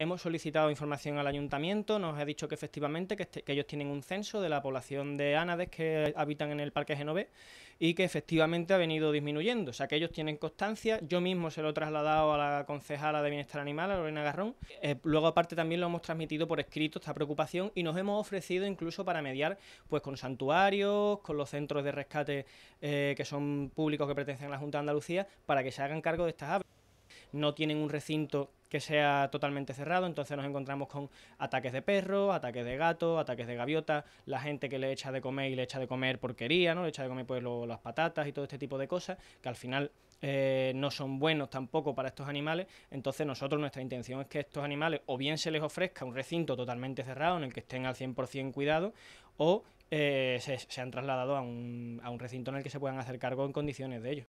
Hemos solicitado información al ayuntamiento, nos ha dicho que efectivamente que, este, ellos tienen un censo de la población de ánades que habitan en el Parque Genové y que efectivamente ha venido disminuyendo. O sea, que ellos tienen constancia. Yo mismo se lo he trasladado a la concejala de Bienestar Animal, a Lorena Garrón. Eh, luego, aparte, también lo hemos transmitido por escrito esta preocupación y nos hemos ofrecido incluso para mediar pues con santuarios, con los centros de rescate eh, que son públicos que pertenecen a la Junta de Andalucía, para que se hagan cargo de estas aves. No tienen un recinto que sea totalmente cerrado, entonces nos encontramos con ataques de perros, ataques de gatos, ataques de gaviota, la gente que le echa de comer y le echa de comer porquería, ¿no? Le echa de comer pues las patatas y todo este tipo de cosas, que al final eh, no son buenos tampoco para estos animales, entonces nosotros nuestra intención es que estos animales o bien se les ofrezca un recinto totalmente cerrado en el que estén al 100% cuidados o eh, se, han trasladado a un, recinto en el que se puedan hacer cargo en condiciones de ellos.